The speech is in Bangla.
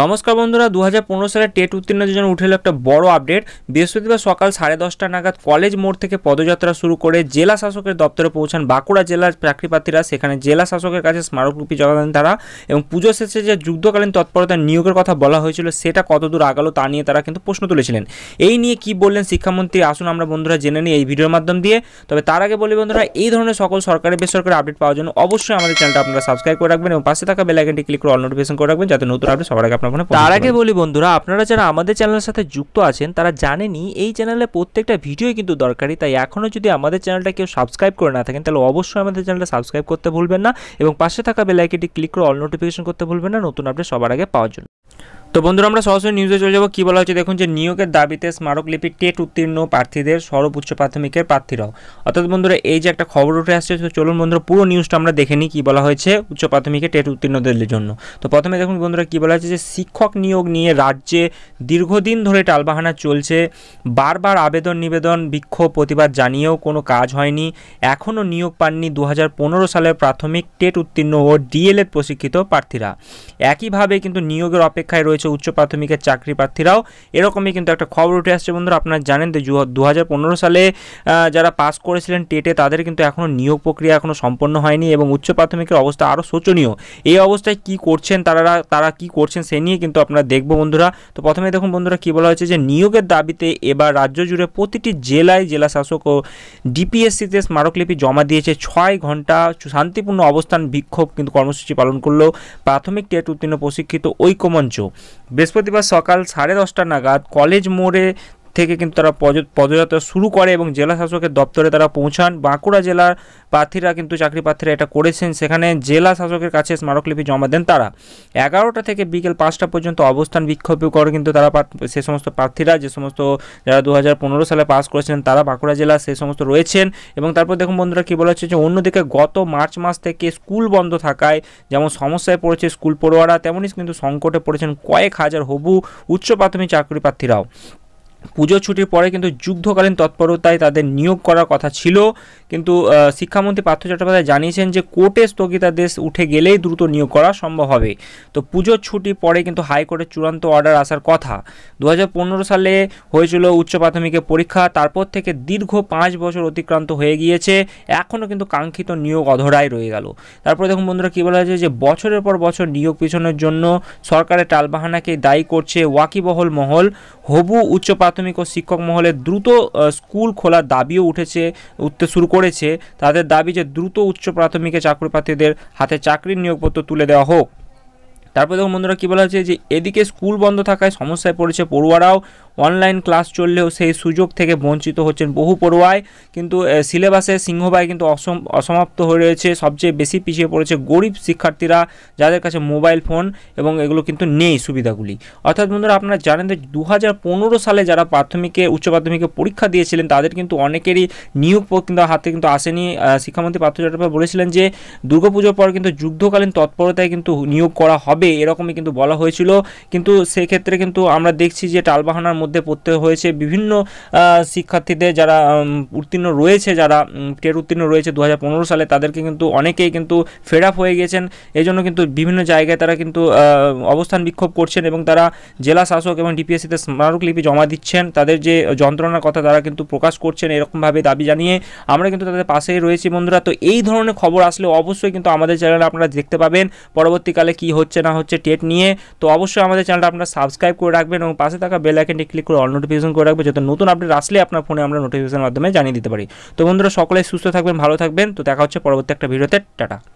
নমস্কার বন্ধুরা দু সালে টেট উত্তীর্ণদের জন্য উঠে একটা বড় আপডেট বৃহস্পতিবার সকাল সাড়ে দশটা নাগাদ কলেজ মোড় থেকে পদযাত্রা শুরু করে জেলা শাসকের দপ্তরে পৌঁছান বাঁকুড়া জেলার চাকরিপ্রার্থীরা সেখানে জেলা শাসকের কাছে স্মারকরূপী জমা দেন তারা এবং পুজো শেষে যে যুদ্ধকালীন তৎপরতার নিয়োগের কথা বলা হয়েছিল সেটা কতদূর আগালো তা নিয়ে তারা কিন্তু প্রশ্ন তুলেছিলেন এই নিয়ে কি বললেন শিক্ষামন্ত্রী আসুন আমরা বন্ধুরা জেনে নিই এই ভিডিওর মাধ্যম দিয়ে তবে তার আগে বলি বন্ধুরা এই ধরনের সকল সরকারি বেসরকারি আপডেট পাওয়ার জন্য অবশ্যই আমাদের চ্যানেলটা আপনারা সাবস্ক্রাইব করে রাখবেন এবং পাশে থাকা বেলাইকনটি ক্লিক করে অল নোটিফিকেশন করে রাখবেন যাতে নতুন আপডেট সবার আগে আপনার ফোনে তার আগে বলি বন্ধুরা আপনারা যারা আমাদের চ্যানেলের সাথে যুক্ত আছেন তারা জানেনই এই চ্যানেলে প্রত্যেকটা ভিডিওই কিন্তু দরকারি তাই এখনও যদি আমাদের চ্যানেলটা কেউ সাবস্ক্রাইব করে না থাকেন তাহলে অবশ্যই আমাদের চ্যানেলটা সাবস্ক্রাইব করতে ভুলবেন না এবং পাশে থাকা বেলাইকেটি ক্লিক করে অল নোটিফিকেশন করতে ভুলবেন না নতুন আপডেট সবার আগে পাওয়ার জন্য তো বন্ধুরা আমরা সরাসরি নিউজে চলে যাবো কী বলা হচ্ছে দেখুন যে নিয়োগের দাবিতে স্মারকলিপি টেট উত্তীর্ণ প্রার্থীদের উচ্চ প্রাথমিকের প্রার্থীরাও অর্থাৎ বন্ধুরা এই যে একটা খবর উঠে আসছে তো চলুন বন্ধুরা পুরো নিউজটা আমরা দেখে নিই কী বলা হয়েছে উচ্চ প্রাথমিকে টেট উত্তীর্ণদের জন্য তো প্রথমে দেখুন বন্ধুরা কী বলা হয়েছে যে শিক্ষক নিয়োগ নিয়ে রাজ্যে দীর্ঘদিন ধরে টালবাহানা চলছে বারবার আবেদন নিবেদন বিক্ষোভ প্রতিবাদ জানিয়েও কোনো কাজ হয়নি এখনও নিয়োগ পাননি দু হাজার সালের প্রাথমিক টেট উত্তীর্ণ ও ডিএলএড প্রশিক্ষিত প্রার্থীরা একইভাবে কিন্তু নিয়োগের অপেক্ষায় রয়েছে হচ্ছে উচ্চ প্রাথমিকের চাকরি প্রার্থীরাও এরকমই কিন্তু একটা খবর উঠে আসছে বন্ধুরা আপনারা জানেন যে দু সালে যারা পাস করেছিলেন টেটে তাদের কিন্তু এখনও নিয়োগ প্রক্রিয়া এখনও সম্পন্ন হয়নি এবং উচ্চ প্রাথমিকের অবস্থা আরও শোচনীয় এই অবস্থায় কি করছেন তারা তারা কি করছেন সে নিয়ে কিন্তু আপনারা দেখবো বন্ধুরা তো প্রথমে দেখুন বন্ধুরা কি বলা হয়েছে যে নিয়োগের দাবিতে এবার রাজ্য জুড়ে প্রতিটি জেলায় জেলা শাসক ও ডিপিএসসিতে স্মারকলিপি জমা দিয়েছে ছয় ঘন্টা শান্তিপূর্ণ অবস্থান বিক্ষোভ কিন্তু কর্মসূচি পালন করলো প্রাথমিক টেট উত্তীর্ণ প্রশিক্ষিত ঐক্যমঞ্চ বৃহস্পতিবার সকাল সাড়ে দশটা নাগাদ কলেজ মোড়ে থেকে কিন্তু তারা পদযাত্রা শুরু করে এবং জেলা শাসকের দপ্তরে তারা পৌঁছান বাঁকুড়া জেলার প্রার্থীরা কিন্তু চাকরি প্রার্থীরা এটা করেছেন সেখানে জেলা শাসকের কাছে স্মারকলিপি জমা দেন তারা এগারোটা থেকে বিকেল পাঁচটা পর্যন্ত অবস্থান বিক্ষোভ করে কিন্তু তারা সে সমস্ত প্রার্থীরা যে সমস্ত যারা দু সালে পাস করেছিলেন তারা বাঁকুড়া জেলা সে সমস্ত রয়েছেন এবং তারপর দেখুন বন্ধুরা কী বলা হচ্ছে যে অন্যদিকে গত মার্চ মাস থেকে স্কুল বন্ধ থাকায় যেমন সমস্যায় পড়েছে স্কুল পড়ুয়ারা তেমনই কিন্তু সংকটে পড়েছেন কয়েক হাজার হবু উচ্চ প্রাথমিক চাকরি প্রার্থীরাও পুজো ছুটির পরে কিন্তু যুদ্ধকালীন তৎপরতায় তাদের নিয়োগ করার কথা ছিল কিন্তু শিক্ষামন্ত্রী পার্থ চট্টোপাধ্যায় জানিয়েছেন যে কোর্টে স্থগিতাদেশ উঠে গেলেই দ্রুত নিয়োগ করা সম্ভব হবে তো পুজোর ছুটি পরে কিন্তু হাইকোর্টের চূড়ান্ত অর্ডার আসার কথা দু সালে হয়েছিল উচ্চ প্রাথমিকের পরীক্ষা তারপর থেকে দীর্ঘ পাঁচ বছর অতিক্রান্ত হয়ে গিয়েছে এখনও কিন্তু কাঙ্ক্ষিত নিয়োগ অধরাই রয়ে গেল তারপরে দেখুন বন্ধুরা কী বলা হয়েছে যে বছরের পর বছর নিয়োগ পিছনের জন্য সরকারের টালবাহানাকে দায়ী করছে ওয়াকিবহল মহল হবু উচ্চ প্রাথমিক প্রাথমিক ও শিক্ষক মহলে দ্রুত স্কুল খোলার দাবিও উঠেছে উঠতে শুরু করেছে তাদের দাবি যে দ্রুত উচ্চ প্রাথমিকে প্রার্থীদের হাতে চাকরির নিয়োগপত্র তুলে দেওয়া হোক তারপর দেখুন বন্ধুরা কী বলা হচ্ছে যে এদিকে স্কুল বন্ধ থাকায় সমস্যায় পড়েছে পড়ুয়ারাও অনলাইন ক্লাস চললেও সেই সুযোগ থেকে বঞ্চিত হচ্ছেন বহু পড়ুয়ায় কিন্তু সিলেবাসে সিংহবাই কিন্তু অসমাপ্ত হয়ে রয়েছে সবচেয়ে বেশি পিছিয়ে পড়েছে গরিব শিক্ষার্থীরা যাদের কাছে মোবাইল ফোন এবং এগুলো কিন্তু নেই সুবিধাগুলি অর্থাৎ বন্ধুরা আপনারা জানেন যে দু সালে যারা প্রাথমিকে উচ্চ মাধ্যমিকে পরীক্ষা দিয়েছিলেন তাদের কিন্তু অনেকেরই নিয়োগ কিন্তু হাতে কিন্তু আসেনি শিক্ষামন্ত্রী পার্থ চট্টোপাধ্যায় বলেছিলেন যে দুর্গাপুজোর পর কিন্তু যুদ্ধকালীন তৎপরতায় কিন্তু নিয়োগ করা হবে হবে এরকমই কিন্তু বলা হয়েছিল কিন্তু সেক্ষেত্রে কিন্তু আমরা দেখছি যে টালবাহানার মধ্যে পড়তে হয়েছে বিভিন্ন শিক্ষার্থীদের যারা উত্তীর্ণ রয়েছে যারা টের উত্তীর্ণ রয়েছে দু সালে তাদেরকে কিন্তু অনেকেই কিন্তু ফেড আপ হয়ে গেছেন জন্য কিন্তু বিভিন্ন জায়গায় তারা কিন্তু অবস্থান বিক্ষোভ করছেন এবং তারা জেলা শাসক এবং ডিপিএসসিতে স্মারকলিপি জমা দিচ্ছেন তাদের যে যন্ত্রণার কথা তারা কিন্তু প্রকাশ করছেন এরকমভাবে দাবি জানিয়ে আমরা কিন্তু তাদের পাশেই রয়েছি বন্ধুরা তো এই ধরনের খবর আসলে অবশ্যই কিন্তু আমাদের চ্যানেলে আপনারা দেখতে পাবেন পরবর্তীকালে কি হচ্ছে না হচ্ছে টেট নিয়ে তো অবশ্যই আমাদের চ্যানেলটা আপনার সাবস্ক্রাইব করে রাখবেন এবং পাশে থাকা বেল আইকনটি ক্লিক করে অল নোটিফিকেশন করে রাখবেন যাতে নতুন আপডেট আসলে আপনার ফোনে আমরা নোটিফিকেশনের মাধ্যমে জানিয়ে দিতে পারি তো বন্ধুরা সকলে সুস্থ থাকবেন ভালো থাকবেন তো দেখা হচ্ছে পরবর্তী একটা ভিডিওতে টাটা